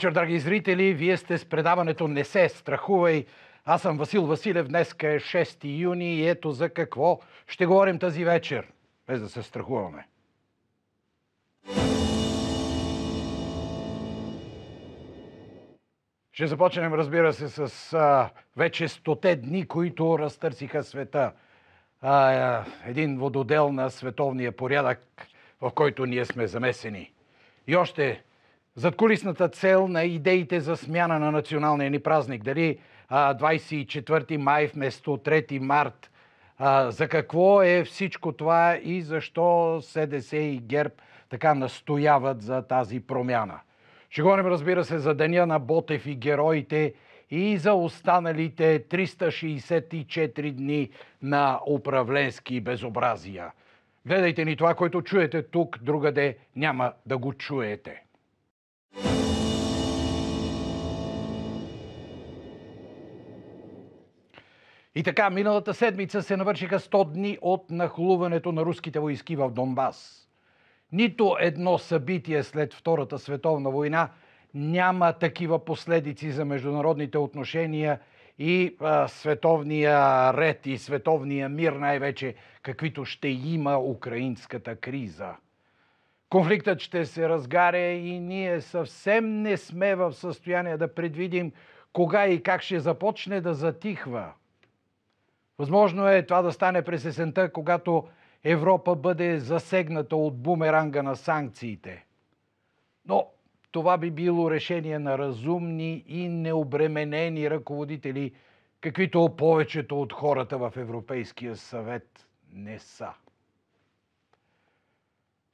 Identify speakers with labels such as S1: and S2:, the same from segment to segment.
S1: вечер, драги зрители! Вие сте с предаването Не се страхувай. Аз съм Васил Василев. Днес е 6 юни и ето за какво ще говорим тази вечер. Без да се страхуваме. Ще започнем, разбира се, с а, вече стоте дни, които разтърсиха света. А, а, един вододел на световния порядък, в който ние сме замесени. И още зад кулисната цел на идеите за смяна на националния ни празник. Дали а, 24 май вместо 3 март. А, за какво е всичко това и защо СДС и ГЕРБ така настояват за тази промяна? Ще говорим, разбира се, за Деня на Ботев и героите и за останалите 364 дни на управленски безобразия. Гледайте ни това, което чуете тук, другаде няма да го чуете. И така, миналата седмица се навършиха 100 дни от нахлуването на руските войски в Донбас. Нито едно събитие след Втората световна война няма такива последици за международните отношения и а, световния ред и световния мир, най-вече каквито ще има украинската криза. Конфликтът ще се разгаря и ние съвсем не сме в състояние да предвидим кога и как ще започне да затихва. Възможно е това да стане през есента, когато Европа бъде засегната от бумеранга на санкциите. Но това би било решение на разумни и необременени ръководители, каквито повечето от хората в Европейския съвет не са.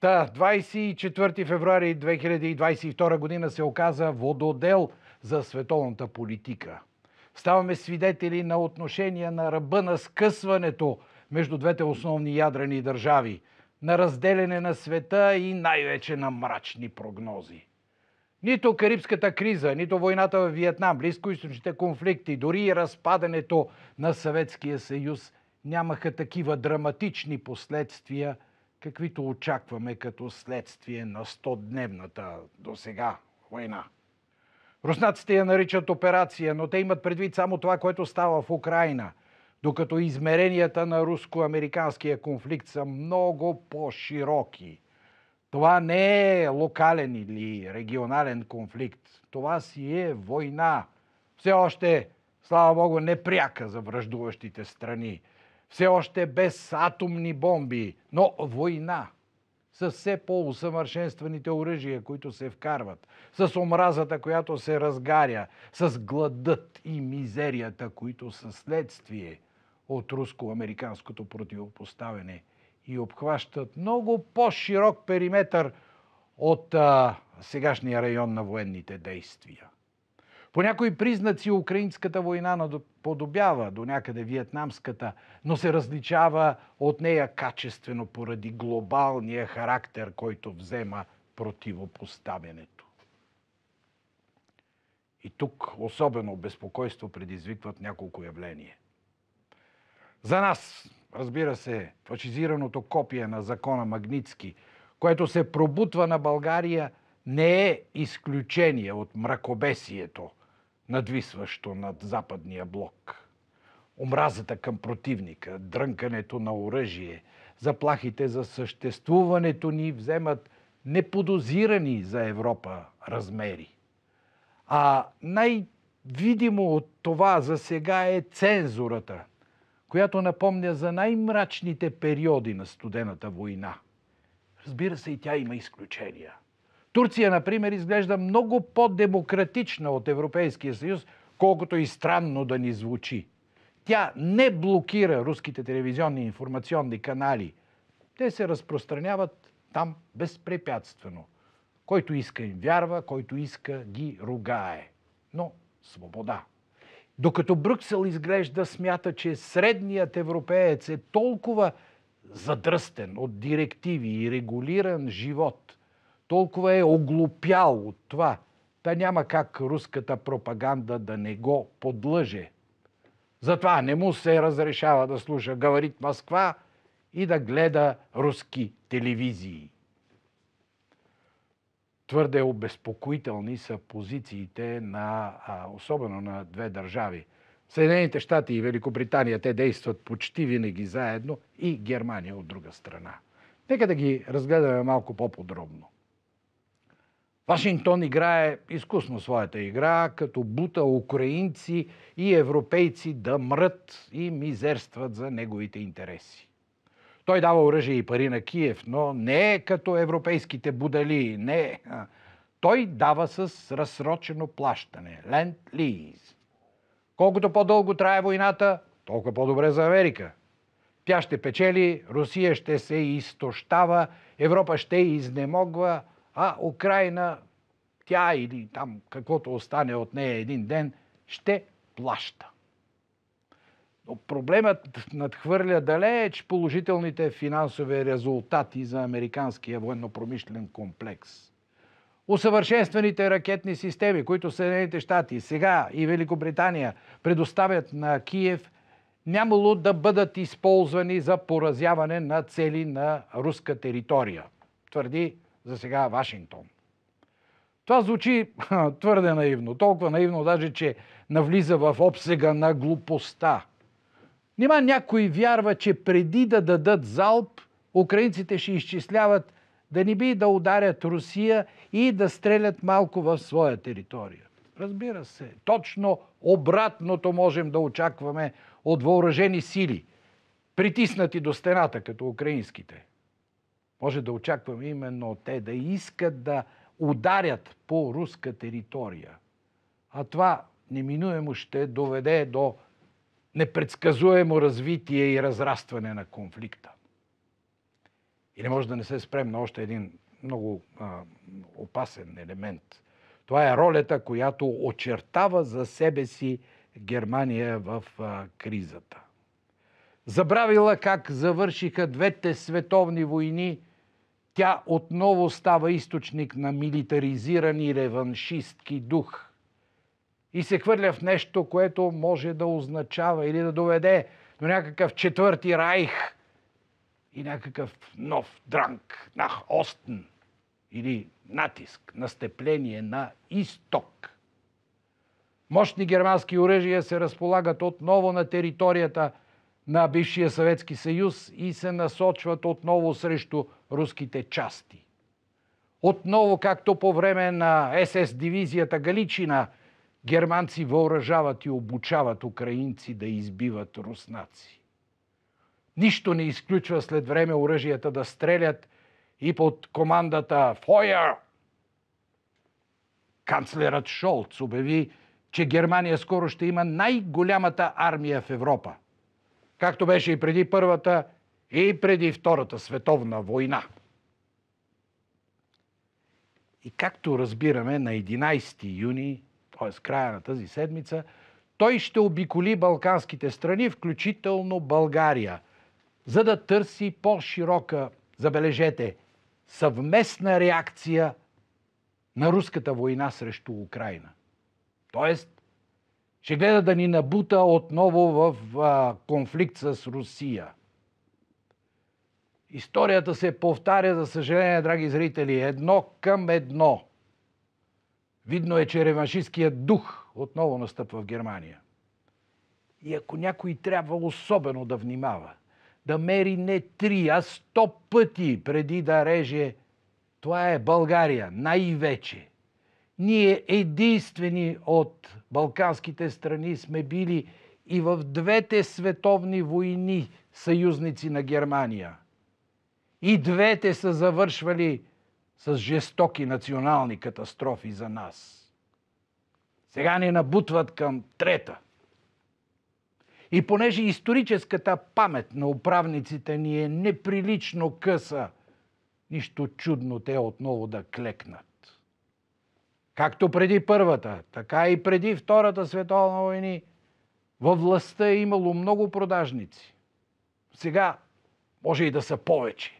S1: Та, 24 февруари 2022 година се оказа вододел за световната политика – Ставаме свидетели на отношения на ръба на скъсването между двете основни ядрени държави, на разделяне на света и най-вече на мрачни прогнози. Нито Карибската криза, нито войната в Виетнам, близкоисточните конфликти, дори и разпадането на Съветския съюз нямаха такива драматични последствия, каквито очакваме като следствие на 100-дневната до сега война. Руснаците я наричат операция, но те имат предвид само това, което става в Украина, докато измеренията на руско-американския конфликт са много по-широки. Това не е локален или регионален конфликт. Това си е война. Все още, слава Богу, непряка за връждуващите страни. Все още без атомни бомби, но война с все по-усъвършенстваните оръжия, които се вкарват, с омразата, която се разгаря, с гладът и мизерията, които са следствие от руско-американското противопоставяне и обхващат много по-широк периметър от а, сегашния район на военните действия. По някои признаци украинската война подобява до някъде виетнамската, но се различава от нея качествено поради глобалния характер, който взема противопоставянето. И тук особено безпокойство предизвикват няколко явления. За нас, разбира се, фашизираното копие на закона Магницки, което се пробутва на България, не е изключение от мракобесието – надвисващо над западния блок. Омразата към противника, дрънкането на оръжие, заплахите за съществуването ни вземат неподозирани за Европа размери. А най-видимо от това за сега е цензурата, която напомня за най-мрачните периоди на студената война. Разбира се, и тя има изключения – Турция, например, изглежда много по-демократична от Европейския съюз, колкото и странно да ни звучи. Тя не блокира руските телевизионни информационни канали. Те се разпространяват там безпрепятствено. Който иска им вярва, който иска ги ругае. Но свобода. Докато Брюксел изглежда смята, че средният европеец е толкова задръстен от директиви и регулиран живот – толкова е оглупял от това. Та няма как руската пропаганда да не го подлъже. Затова не му се разрешава да слуша Говорит Москва и да гледа руски телевизии. Твърде обезпокоителни са позициите на, особено на две държави. Съединените щати и Великобритания, те действат почти винаги заедно и Германия от друга страна. Нека да ги разгледаме малко по-подробно. Вашингтон играе изкусно своята игра, като бута украинци и европейци да мрът и мизерстват за неговите интереси. Той дава оръжие и пари на Киев, но не е като европейските будали, не. Той дава с разсрочено плащане, ленд лиз. Колкото по-дълго трае войната, толкова по-добре за Америка. Тя ще печели, Русия ще се изтощава, Европа ще изнемогва, а Украина, тя или там каквото остане от нея един ден, ще плаща. Но проблемът надхвърля далеч положителните финансови резултати за американския военно-промишлен комплекс. Усъвършенстваните ракетни системи, които Съединените щати сега и Великобритания предоставят на Киев, нямало да бъдат използвани за поразяване на цели на руска територия, твърди за сега Вашингтон. Това звучи твърде наивно. Толкова наивно даже, че навлиза в обсега на глупостта. Нима някой вярва, че преди да дадат залп, украинците ще изчисляват да не би да ударят Русия и да стрелят малко в своя територия. Разбира се, точно обратното можем да очакваме от въоръжени сили, притиснати до стената, като украинските – може да очакваме именно те да искат да ударят по руска територия. А това неминуемо ще доведе до непредсказуемо развитие и разрастване на конфликта. И не може да не се спрем на още един много а, опасен елемент. Това е ролята, която очертава за себе си Германия в а, кризата. Забравила как завършиха двете световни войни – тя отново става източник на милитаризиран и реваншистки дух и се хвърля в нещо, което може да означава или да доведе до някакъв четвърти райх и някакъв нов дранг на Остен или натиск, настепление на изток. Мощни германски оръжия се разполагат отново на територията – на бившия Съветски съюз и се насочват отново срещу руските части. Отново, както по време на СС дивизията Галичина, германци въоръжават и обучават украинци да избиват руснаци. Нищо не изключва след време оръжията да стрелят и под командата «Фойер!» Канцлерът Шолц обяви, че Германия скоро ще има най-голямата армия в Европа – както беше и преди Първата, и преди Втората световна война. И както разбираме, на 11 юни, т.е. края на тази седмица, той ще обиколи балканските страни, включително България, за да търси по-широка, забележете, съвместна реакция на руската война срещу Украина. Тоест, ще гледа да ни набута отново в а, конфликт с Русия. Историята се повтаря, за съжаление, драги зрители, едно към едно. Видно е, че реваншистският дух отново настъпва в Германия. И ако някой трябва особено да внимава, да мери не три, а сто пъти преди да реже, това е България най-вече. Ние единствени от балканските страни сме били и в двете световни войни съюзници на Германия. И двете са завършвали с жестоки национални катастрофи за нас. Сега ни набутват към трета. И понеже историческата памет на управниците ни е неприлично къса, нищо чудно те отново да клекнат както преди Първата, така и преди Втората световна войни, във властта е имало много продажници. Сега може и да са повече.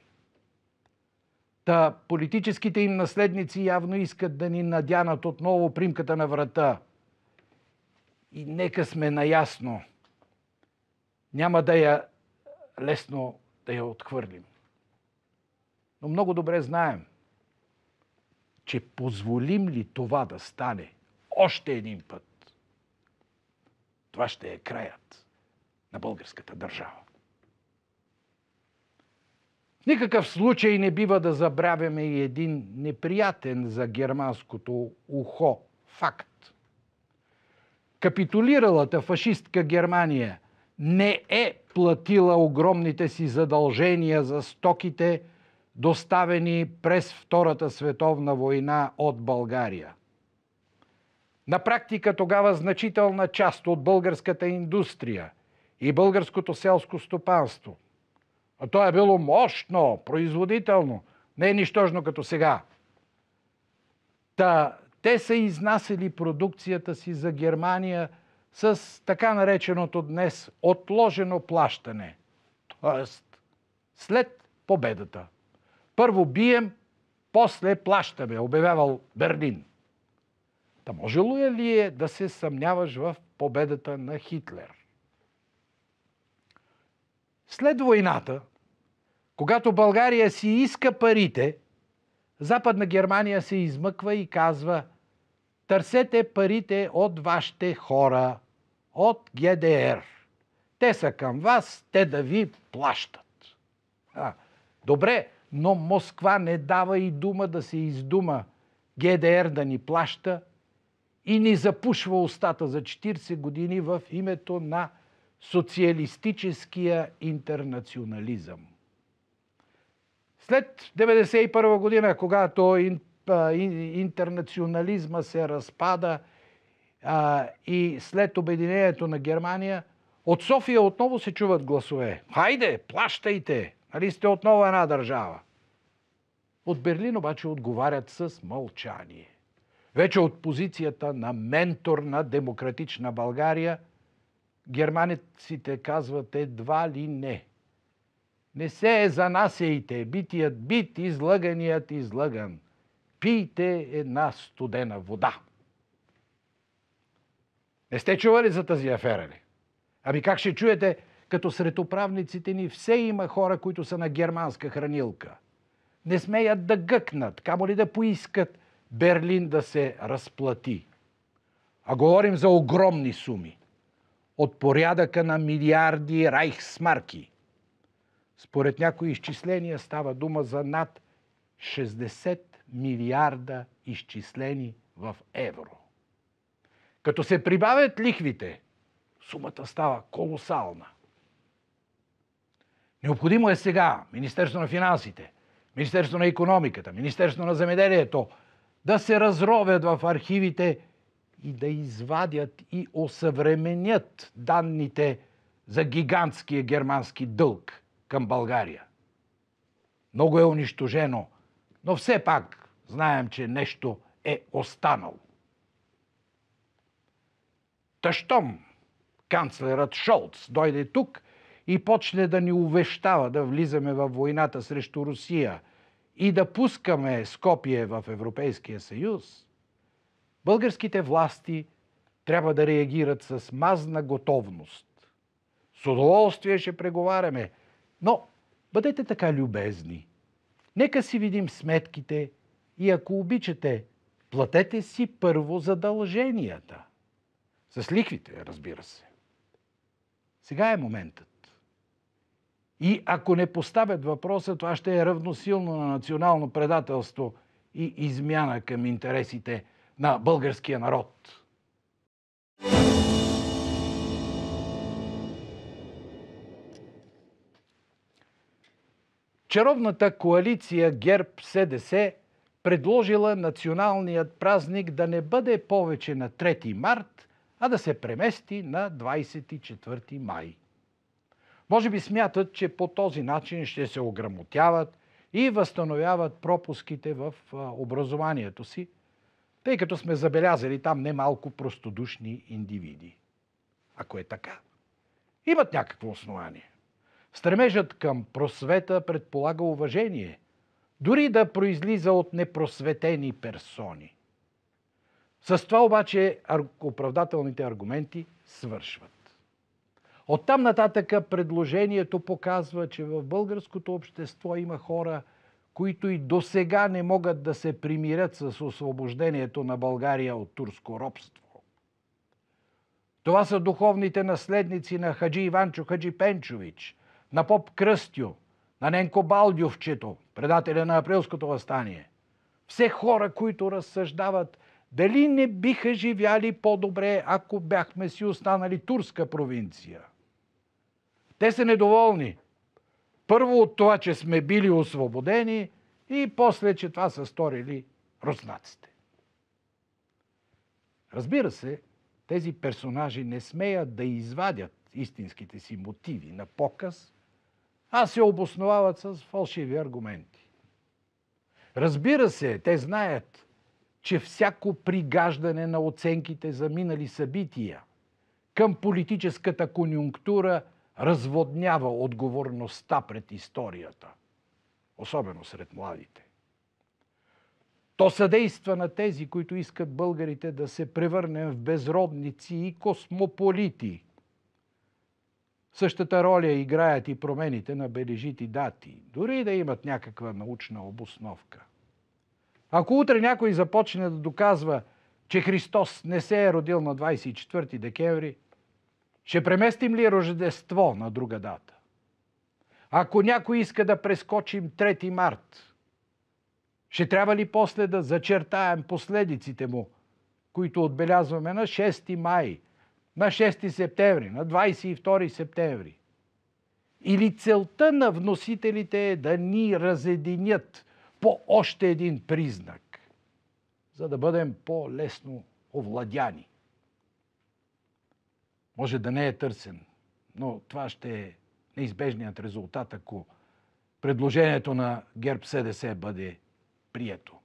S1: Та политическите им наследници явно искат да ни надянат отново примката на врата. И нека сме наясно. Няма да я лесно да я отхвърлим. Но много добре знаем, че позволим ли това да стане още един път, това ще е краят на българската държава. В никакъв случай не бива да забравяме и един неприятен за германското ухо факт. Капитулиралата фашистка Германия не е платила огромните си задължения за стоките – доставени през Втората световна война от България. На практика тогава значителна част от българската индустрия и българското селско стопанство. А то е било мощно, производително, не е нищожно като сега. Та, те са изнасили продукцията си за Германия с така нареченото днес отложено плащане. Тоест, след победата. Първо бием, после плащаме, обявявал Берлин. Та можело ли е да се съмняваш в победата на Хитлер? След войната, когато България си иска парите, Западна Германия се измъква и казва търсете парите от вашите хора, от ГДР. Те са към вас, те да ви плащат. А, добре, но Москва не дава и дума да се издума ГДР да ни плаща и ни запушва устата за 40 години в името на социалистическия интернационализъм. След 1991 година, когато интернационализма се разпада а, и след обединението на Германия, от София отново се чуват гласове. Хайде, плащайте! Нали сте отново една държава? От Берлин обаче отговарят с мълчание. Вече от позицията на ментор на демократична България, германеците казват едва ли не. Не се е занасяйте, битият бит, излъганият излъган. Пийте една студена вода. Не сте чували за тази афера ли? Ами как ще чуете като сред управниците ни все има хора, които са на германска хранилка. Не смеят да гъкнат, камо ли да поискат Берлин да се разплати. А говорим за огромни суми. От порядъка на милиарди райхсмарки. Според някои изчисления става дума за над 60 милиарда изчислени в евро. Като се прибавят лихвите, сумата става колосална – Необходимо е сега Министерство на финансите, Министерство на економиката, Министерство на земеделието да се разровят в архивите и да извадят и осъвременят данните за гигантския германски дълг към България. Много е унищожено, но все пак знаем, че нещо е останало. Тъщом канцлерът Шолц дойде тук – и почне да ни увещава да влизаме във войната срещу Русия и да пускаме Скопие в Европейския съюз, българските власти трябва да реагират с мазна готовност. С удоволствие ще преговаряме, но бъдете така любезни. Нека си видим сметките и ако обичате, платете си първо задълженията. С лихвите, разбира се. Сега е моментът. И ако не поставят въпроса, това ще е равносилно на национално предателство и измяна към интересите на българския народ. Чаровната коалиция ГЕРБ-СДС предложила националният празник да не бъде повече на 3 март, а да се премести на 24 май. Може би смятат, че по този начин ще се ограмотяват и възстановяват пропуските в образованието си, тъй като сме забелязали там немалко простодушни индивиди. Ако е така, имат някакво основание. Стремежът към просвета предполага уважение, дори да произлиза от непросветени персони. С това обаче оправдателните аргументи свършват. Оттам нататъка предложението показва, че в българското общество има хора, които и до сега не могат да се примирят с освобождението на България от турско робство. Това са духовните наследници на Хаджи Иванчо Хаджи Пенчович, на поп Кръстю, на Ненко Балдювчето, предателя на априлското възстание. Все хора, които разсъждават дали не биха живяли по-добре, ако бяхме си останали турска провинция. Те са недоволни. Първо от това, че сме били освободени и после, че това са сторили руснаците. Разбира се, тези персонажи не смеят да извадят истинските си мотиви на показ, а се обосновават с фалшиви аргументи. Разбира се, те знаят, че всяко пригаждане на оценките за минали събития към политическата конюнктура – разводнява отговорността пред историята, особено сред младите. То съдейства на тези, които искат българите да се превърнем в безродници и космополити. Същата роля играят и промените на бележити дати, дори да имат някаква научна обосновка. Ако утре някой започне да доказва, че Христос не се е родил на 24 декември – ще преместим ли Рождество на друга дата? Ако някой иска да прескочим 3 март, ще трябва ли после да зачертаем последиците му, които отбелязваме на 6 май, на 6 септември, на 22 септември? Или целта на вносителите е да ни разединят по още един признак, за да бъдем по-лесно овладяни? Може да не е търсен, но това ще е неизбежният резултат, ако предложението на ГЕРБ СДС бъде прието.